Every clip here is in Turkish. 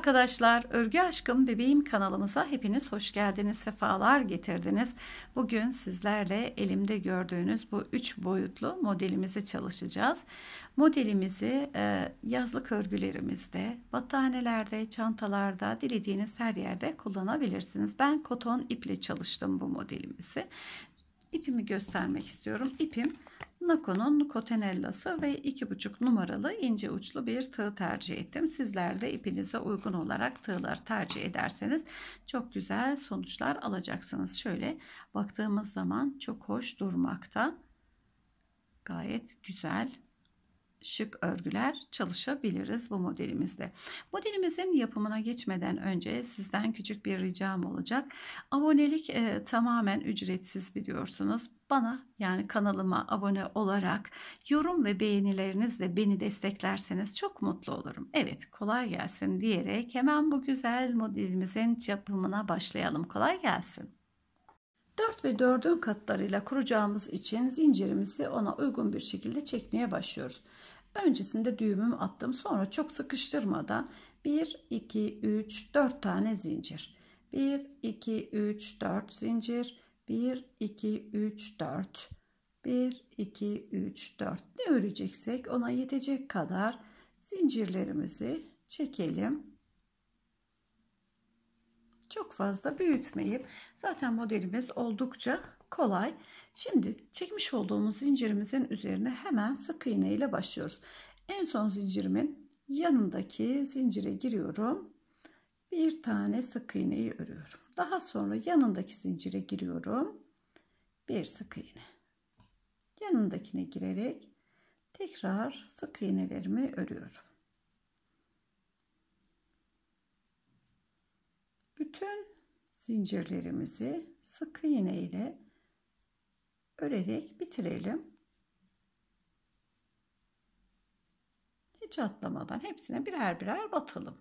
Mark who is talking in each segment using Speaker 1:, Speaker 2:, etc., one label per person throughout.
Speaker 1: arkadaşlar, Örgü Aşkım Bebeğim kanalımıza hepiniz hoş geldiniz, sefalar getirdiniz. Bugün sizlerle elimde gördüğünüz bu üç boyutlu modelimizi çalışacağız. Modelimizi e, yazlık örgülerimizde, battanelerde, çantalarda, dilediğiniz her yerde kullanabilirsiniz. Ben koton iple çalıştım bu modelimizi. İpimi göstermek istiyorum. İpim Nako'nun kotenellası ve 2,5 numaralı ince uçlu bir tığ tercih ettim. Sizler de ipinize uygun olarak tığlar tercih ederseniz çok güzel sonuçlar alacaksınız. Şöyle baktığımız zaman çok hoş durmakta. Gayet güzel şık örgüler çalışabiliriz bu modelimizde. Modelimizin yapımına geçmeden önce sizden küçük bir ricam olacak. Abonelik e, tamamen ücretsiz biliyorsunuz. Bana yani kanalıma abone olarak yorum ve beğenilerinizle beni desteklerseniz çok mutlu olurum. Evet kolay gelsin diyerek hemen bu güzel modelimizin yapımına başlayalım. Kolay gelsin. 4 ve 4'ün katlarıyla kuracağımız için zincirimizi ona uygun bir şekilde çekmeye başlıyoruz. Öncesinde düğümümü attım. Sonra çok sıkıştırmadan 1, 2, 3, 4 tane zincir. 1, 2, 3, 4 zincir. 1, 2, 3, 4. 1, 2, 3, 4. Ne öreceksek ona yetecek kadar zincirlerimizi çekelim. Çok fazla büyütmeyip zaten modelimiz oldukça kolay. Şimdi çekmiş olduğumuz zincirimizin üzerine hemen sık iğne ile başlıyoruz. En son zincirimin yanındaki zincire giriyorum. Bir tane sık iğneyi örüyorum. Daha sonra yanındaki zincire giriyorum. Bir sık iğne. Yanındakine girerek tekrar sık iğnelerimi örüyorum. Bütün zincirlerimizi sık iğne ile örerek bitirelim. Hiç atlamadan hepsine birer birer batalım.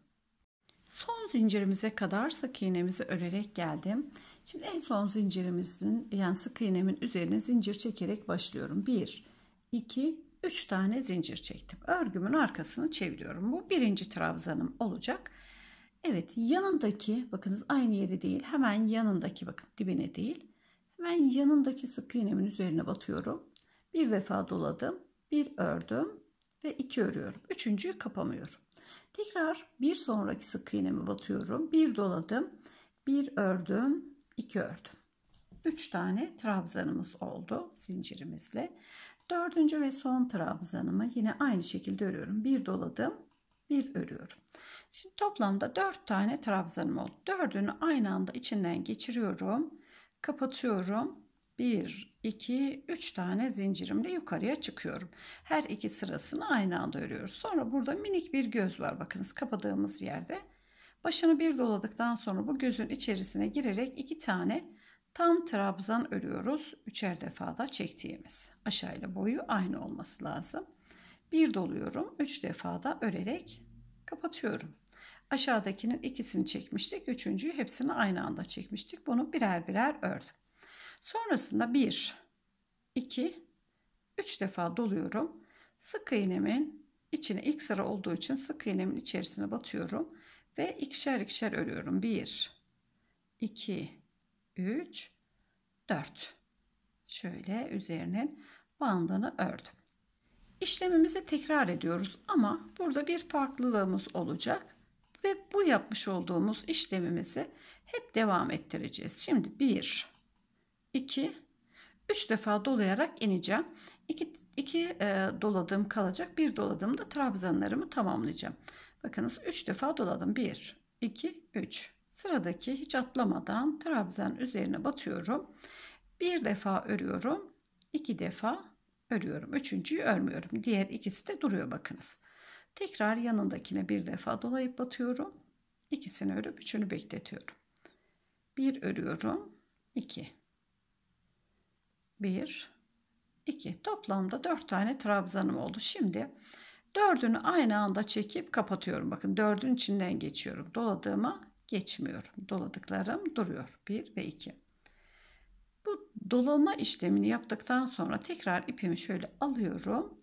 Speaker 1: Son zincirimize kadar sık iğnemizi örerek geldim. Şimdi en son zincirimizin yani sık iğnemin üzerine zincir çekerek başlıyorum. 1 2 3 tane zincir çektim. Örgümün arkasını çeviriyorum. Bu birinci trabzanım olacak. Evet yanındaki bakınız aynı yeri değil hemen yanındaki bakın dibine değil Hemen yanındaki sık iğnemin üzerine batıyorum. Bir defa doladım. Bir ördüm ve iki örüyorum. Üçüncüyü kapamıyorum. Tekrar bir sonraki sık iğnemi batıyorum. Bir doladım. Bir ördüm. iki ördüm. Üç tane trabzanımız oldu zincirimizle. Dördüncü ve son trabzanımı yine aynı şekilde örüyorum. Bir doladım. Bir örüyorum. Şimdi toplamda dört tane trabzanım oldu. Dördünü aynı anda içinden geçiriyorum kapatıyorum. 1, 2, 3 tane zincirimle yukarıya çıkıyorum. Her iki sırasını aynı anda örüyoruz. Sonra burada minik bir göz var. Bakınız kapadığımız yerde. Başını bir doladıktan sonra bu gözün içerisine girerek iki tane tam trabzan örüyoruz. Üçer defada çektiğimiz. Aşağıyla boyu aynı olması lazım. Bir doluyorum. Üç defada örerek kapatıyorum. Aşağıdakinin ikisini çekmiştik. Üçüncüyü hepsini aynı anda çekmiştik. Bunu birer birer ördüm. Sonrasında 1, 2, 3 defa doluyorum. Sık iğnemin içine ilk sıra olduğu için sık iğnemin içerisine batıyorum. Ve ikişer ikişer örüyorum. 1, 2, 3, 4. Şöyle üzerinin bandını ördüm. İşlemimizi tekrar ediyoruz ama burada bir farklılığımız olacak. Ve bu yapmış olduğumuz işlemimizi hep devam ettireceğiz. Şimdi 1, 2, 3 defa dolayarak ineceğim. 2, 2 e, doladığım kalacak. 1 doladığımda trabzanlarımı tamamlayacağım. Bakınız 3 defa doladım. 1, 2, 3. Sıradaki hiç atlamadan trabzan üzerine batıyorum. Bir defa örüyorum. iki defa örüyorum. Üçüncüyü örmüyorum. Diğer ikisi de duruyor bakınız. Tekrar yanındakine bir defa dolayıp batıyorum. İkisini örüp üçünü bekletiyorum. Bir örüyorum. iki. Bir, iki. toplamda dört tane trabzanım oldu. Şimdi dördünü aynı anda çekip kapatıyorum. Bakın dördün içinden geçiyorum. Doladığıma geçmiyorum. Doladıklarım duruyor. Bir ve iki. Bu dolama işlemini yaptıktan sonra tekrar ipimi şöyle alıyorum.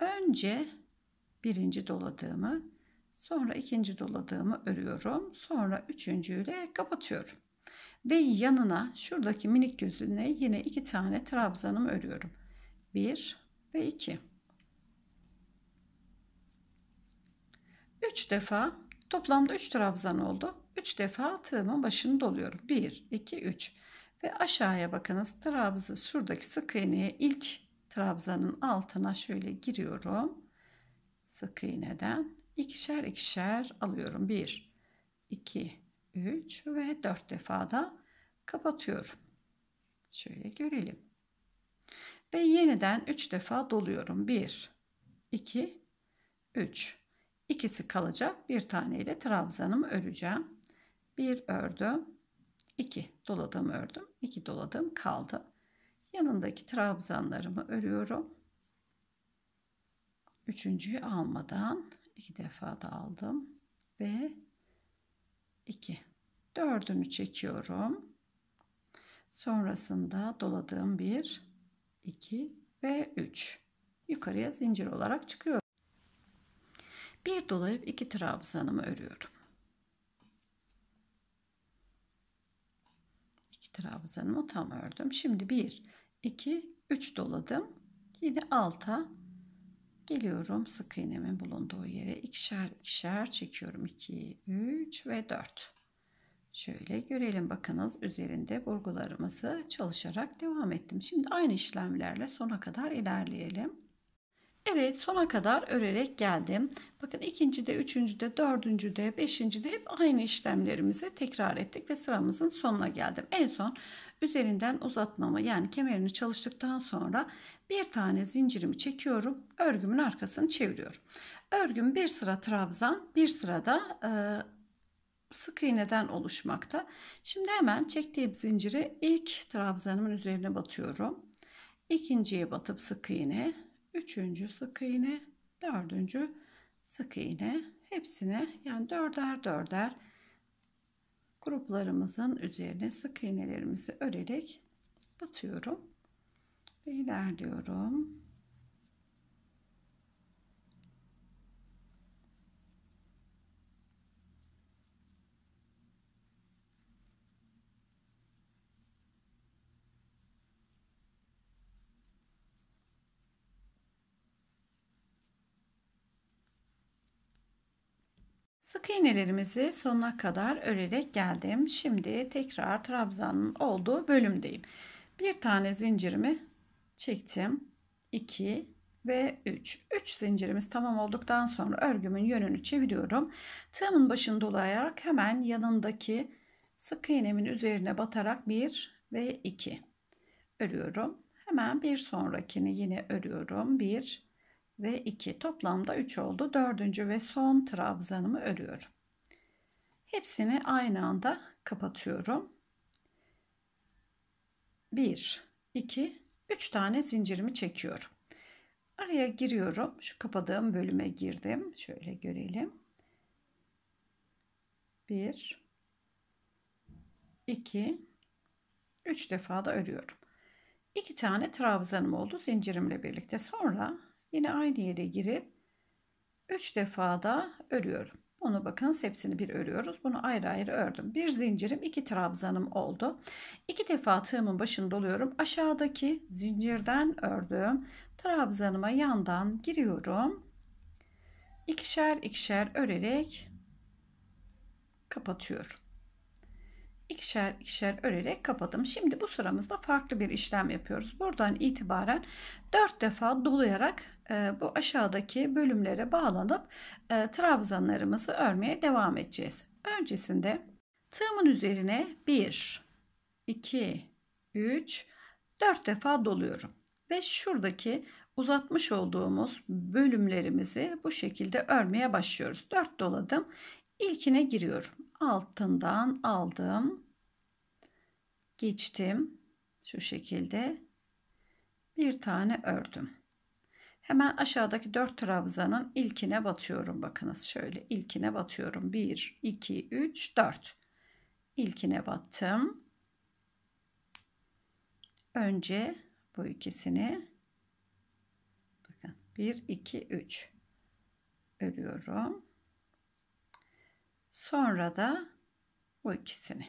Speaker 1: Önce birinci doladığımı sonra ikinci doladığımı örüyorum sonra üçüncüyle kapatıyorum ve yanına şuradaki minik gözüne yine iki tane trabzanım örüyorum 1 ve 2 3 defa toplamda 3 trabzan oldu 3 defa tığımın başını doluyorum 1 2 3 ve aşağıya bakınız trabzı şuradaki sık iğneye ilk trabzanın altına şöyle giriyorum sık iğneden ikişer ikişer alıyorum. 1, 2, 3 ve 4 defa da kapatıyorum. Şöyle görelim. Ve yeniden 3 defa doluyorum. 1, 2, 3. İkisi kalacak. Bir taneyle trabzanımı öreceğim. 1 ördüm. 2 doladım ördüm. 2 doladım kaldı. Yanındaki trabzanlarımı örüyorum. Üçüncüyü almadan iki defa da aldım ve iki Dördünü çekiyorum. Sonrasında doladığım bir iki ve üç Yukarıya zincir olarak çıkıyorum. Bir dolayıp iki trabzanımı örüyorum. İki trabzanımı tam ördüm. Şimdi bir iki üç doladım. Yine alta Geliyorum sık iğnemin bulunduğu yere ikişer ikişer çekiyorum. 2, 3 ve 4. Şöyle görelim bakınız üzerinde burgularımızı çalışarak devam ettim. Şimdi aynı işlemlerle sona kadar ilerleyelim. Evet sona kadar örerek geldim. Bakın ikinci de, üçüncü de, dördüncü de, beşinci de hep aynı işlemlerimizi tekrar ettik ve sıramızın sonuna geldim. En son üzerinden uzatmama yani kemerini çalıştıktan sonra bir tane zincirimi çekiyorum. Örgümün arkasını çeviriyorum. Örgüm bir sıra trabzan bir sırada e, sık iğneden oluşmakta. Şimdi hemen çektiğim zinciri ilk trabzanımın üzerine batıyorum. İkinciye batıp sık iğne, üçüncü sık iğne, dördüncü sık iğne hepsine yani dörder dörder gruplarımızın üzerine sık iğnelerimizi örerek batıyorum ve ilerliyorum. iğnelerimizi sonuna kadar örerek geldim. Şimdi tekrar trabzanın olduğu bölümdeyim. Bir tane zincirimi çektim. 2 ve 3. 3 zincirimiz tamam olduktan sonra örgümün yönünü çeviriyorum. Tığımın başını dolayarak hemen yanındaki sık iğnemin üzerine batarak 1 ve 2 örüyorum. Hemen bir sonrakini yine örüyorum. 1 ve 2 toplamda 3 oldu. Dördüncü ve son trabzanımı örüyorum. Hepsini aynı anda kapatıyorum. 1, 2, 3 tane zincirimi çekiyorum. Araya giriyorum. Şu kapadığım bölüme girdim. Şöyle görelim. 1, 2, 3 defa da örüyorum. 2 tane trabzanım oldu zincirimle birlikte. Sonra Yine aynı yere girip 3 defa da örüyorum. Onu bakın hepsini bir örüyoruz. Bunu ayrı ayrı ördüm. Bir zincirim iki trabzanım oldu. İki defa tığımın başını doluyorum. Aşağıdaki zincirden ördüm. trabzanıma yandan giriyorum. İkişer ikişer örerek kapatıyorum ikişer ikişer örerek kapadım. Şimdi bu sıramızda farklı bir işlem yapıyoruz. Buradan itibaren 4 defa dolayarak e, bu aşağıdaki bölümlere bağlanıp e, trabzanlarımızı örmeye devam edeceğiz. Öncesinde tığımın üzerine 1 2 3 4 defa doluyorum ve şuradaki uzatmış olduğumuz bölümlerimizi bu şekilde örmeye başlıyoruz. 4 doladım. İlkine giriyorum. Altından aldım. Geçtim. Şu şekilde bir tane ördüm. Hemen aşağıdaki 4 trabzanın ilkine batıyorum. Bakınız şöyle ilkine batıyorum. 1, 2, 3, 4. İlkine battım. Önce bu ikisini bakın 1, 2, 3 örüyorum. Sonra da bu ikisini.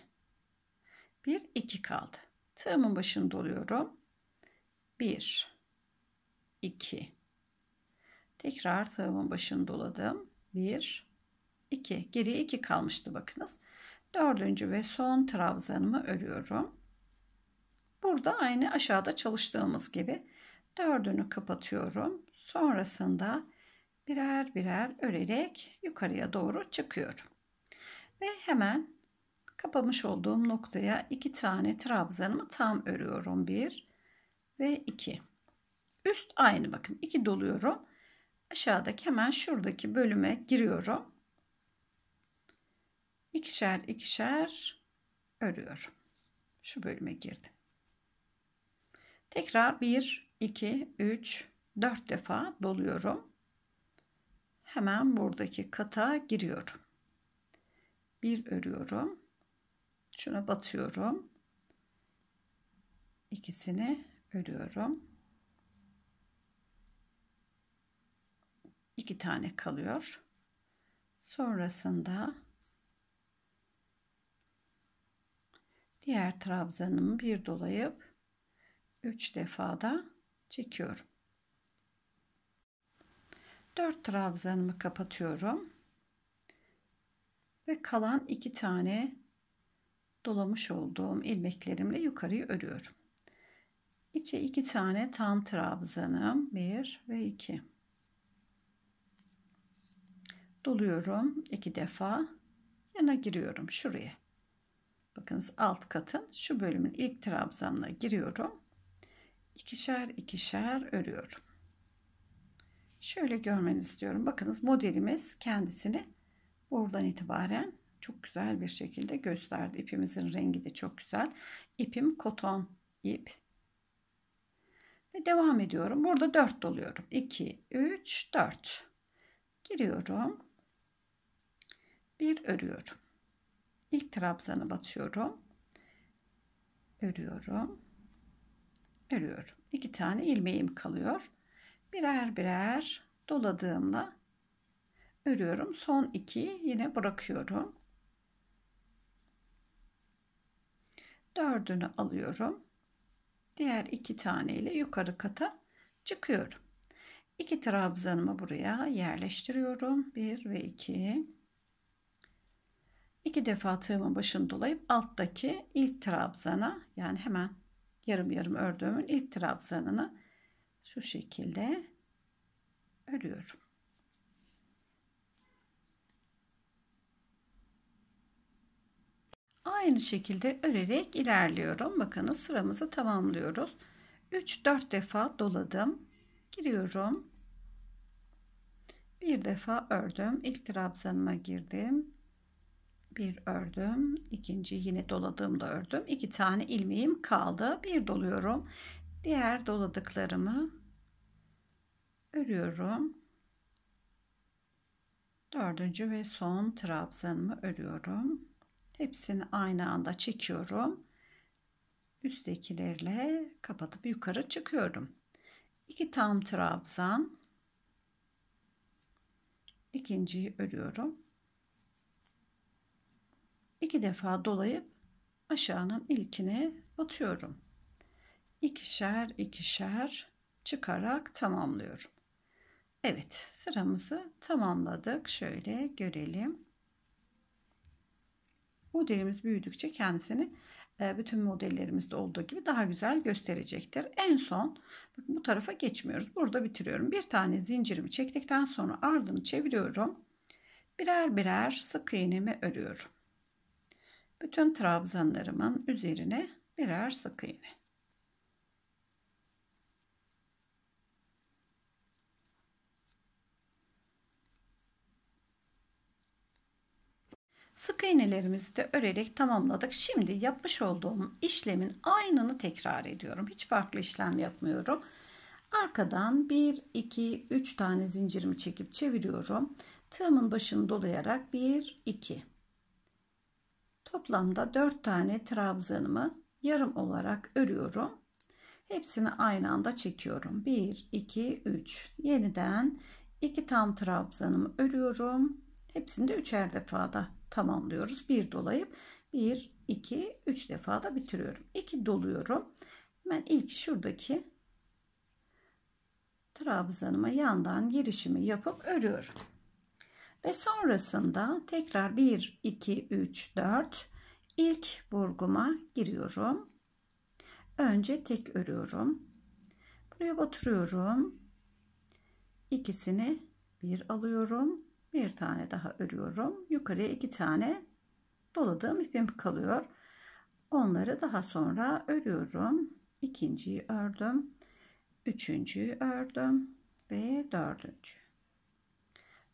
Speaker 1: 1 2 kaldı. Tığımın başını doluyorum. 1 2 Tekrar tığımın başını doladım. 1 2 geriye 2 kalmıştı bakınız. Dördüncü ve son trabzanımı örüyorum. Burada aynı aşağıda çalıştığımız gibi dördünü kapatıyorum. Sonrasında birer birer örerek yukarıya doğru çıkıyorum. Ve hemen kapamış olduğum noktaya iki tane trabzanımı tam örüyorum. Bir ve iki. Üst aynı bakın. iki doluyorum. Aşağıdaki hemen şuradaki bölüme giriyorum. İkişer ikişer örüyorum. Şu bölüme girdim. Tekrar 1, 2, 3, 4 defa doluyorum. Hemen buradaki kata giriyorum bir örüyorum şuna batıyorum ikisini örüyorum iki tane kalıyor sonrasında diğer trabzanımı bir dolayıp 3 defada çekiyorum 4 trabzanımı kapatıyorum ve kalan iki tane dolamış olduğum ilmeklerimle yukarıyı örüyorum. İçe iki tane tam trabzanım. Bir ve iki. Doluyorum iki defa. Yana giriyorum şuraya. Bakınız alt katın şu bölümün ilk trabzanına giriyorum. İkişer ikişer örüyorum. Şöyle görmenizi istiyorum. Bakınız modelimiz kendisini Buradan itibaren çok güzel bir şekilde gösterdi. İpimizin rengi de çok güzel. İpim koton ip. Ve devam ediyorum. Burada 4 doluyorum. 2, 3, 4. Giriyorum. Bir örüyorum. İlk trabzanı batıyorum. Örüyorum. Örüyorum. İki tane ilmeğim kalıyor. Birer birer doladığımda örüyorum. Son iki yine bırakıyorum. Dördünü alıyorum. Diğer iki tane ile yukarı kata çıkıyorum. İki trabzanımı buraya yerleştiriyorum. 1 ve 2. 2 defa tığımın başını dolayıp alttaki ilk trabzana yani hemen yarım yarım ördüğümün ilk trabzanını şu şekilde örüyorum. Aynı şekilde örerek ilerliyorum. Bakın, sıramızı tamamlıyoruz. 3-4 defa doladım. Giriyorum. Bir defa ördüm. İlk trabzanıma girdim. Bir ördüm. İkinci yine doladığımda ördüm. İki tane ilmeğim kaldı. Bir doluyorum. Diğer doladıklarımı örüyorum. Dördüncü ve son trabzanımı örüyorum. Hepsini aynı anda çekiyorum. Üsttekilerle kapatıp yukarı çıkıyorum. 2 tam trabzan. ikinciyi örüyorum. 2 defa dolayıp aşağının ilkine batıyorum. İkişer ikişer çıkarak tamamlıyorum. Evet sıramızı tamamladık. Şöyle görelim. Modelimiz büyüdükçe kendisini e, bütün modellerimizde olduğu gibi daha güzel gösterecektir. En son bu tarafa geçmiyoruz. Burada bitiriyorum. Bir tane zincirimi çektikten sonra ardını çeviriyorum. Birer birer sık iğnemi örüyorum. Bütün trabzanlarımın üzerine birer sık iğne. Sık iğnelerimizi de örerek tamamladık. Şimdi yapmış olduğum işlemin aynını tekrar ediyorum. Hiç farklı işlem yapmıyorum. Arkadan 1, 2, 3 tane zincirimi çekip çeviriyorum. Tığımın başını dolayarak 1, 2. Toplamda 4 tane trabzanımı yarım olarak örüyorum. Hepsini aynı anda çekiyorum. 1, 2, 3. Yeniden 2 tam trabzanımı örüyorum. Hepsini de üçer defada tamamlıyoruz. Bir dolayıp bir iki üç defa da bitiriyorum. 2 doluyorum. ben ilk şuradaki trabzanıma yandan girişimi yapıp örüyorum. Ve sonrasında tekrar 1, 2, 3, 4 ilk burguma giriyorum. Önce tek örüyorum. Buraya batırıyorum. İkisini bir alıyorum bir tane daha örüyorum yukarıya iki tane doladığım ipim kalıyor onları daha sonra örüyorum ikinciyi ördüm üçüncüyü ördüm ve dördüncü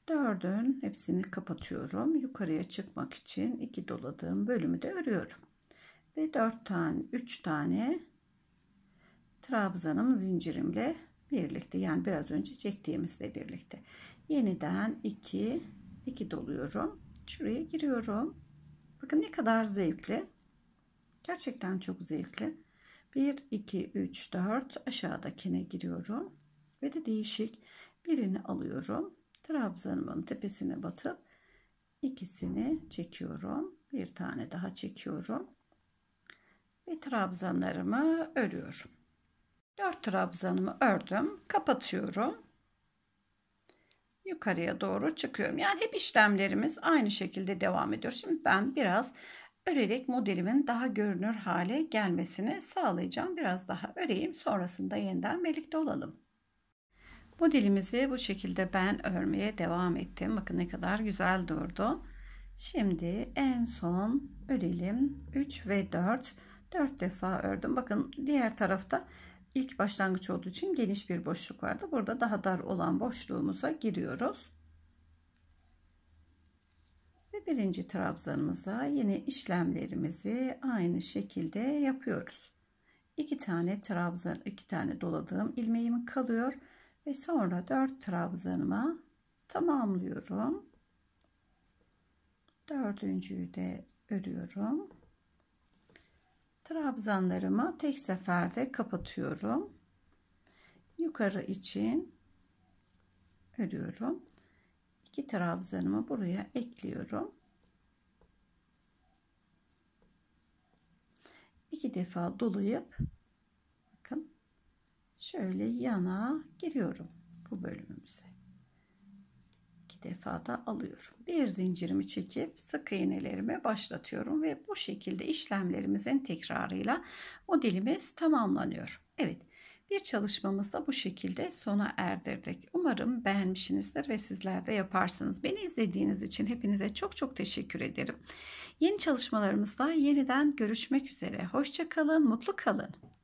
Speaker 1: dördün hepsini kapatıyorum yukarıya çıkmak için iki doladığım bölümü de örüyorum ve dört tane üç tane trabzanım zincirimle birlikte yani biraz önce çektiğimizle birlikte yeniden 2 2 doluyorum şuraya giriyorum bakın ne kadar zevkli gerçekten çok zevkli 1 2 3 4 aşağıdakine giriyorum ve de değişik birini alıyorum trabzanımın tepesine batıp ikisini çekiyorum bir tane daha çekiyorum ve trabzanlarımı örüyorum 4 trabzanımı ördüm. Kapatıyorum. Yukarıya doğru çıkıyorum. Yani hep işlemlerimiz aynı şekilde devam ediyor. Şimdi ben biraz örerek modelimin daha görünür hale gelmesini sağlayacağım. Biraz daha öreyim. Sonrasında yeniden birlikte olalım. Modelimizi bu şekilde ben örmeye devam ettim. Bakın ne kadar güzel durdu. Şimdi en son örelim 3 ve 4 4 defa ördüm bakın diğer tarafta ilk başlangıç olduğu için geniş bir boşluk vardı. Burada daha dar olan boşluğumuza giriyoruz. Ve birinci trabzanımıza yine işlemlerimizi aynı şekilde yapıyoruz. İki tane trabzan, iki tane doladığım ilmeğim kalıyor ve sonra dört trabzanıma tamamlıyorum. Dördüncüyü de örüyorum trabzanlarımı tek seferde kapatıyorum. Yukarı için örüyorum. İki trabzanımı buraya ekliyorum. iki defa dolayıp bakın şöyle yana giriyorum bu bölümümüze defada alıyorum. Bir zincirimi çekip sık iğnelerimi başlatıyorum ve bu şekilde işlemlerimizin tekrarıyla modelimiz tamamlanıyor. Evet. Bir çalışmamız da bu şekilde sona erdirdik. Umarım beğenmişsinizdir ve sizler de yaparsınız. Beni izlediğiniz için hepinize çok çok teşekkür ederim. Yeni çalışmalarımızda yeniden görüşmek üzere. Hoşçakalın, mutlu kalın.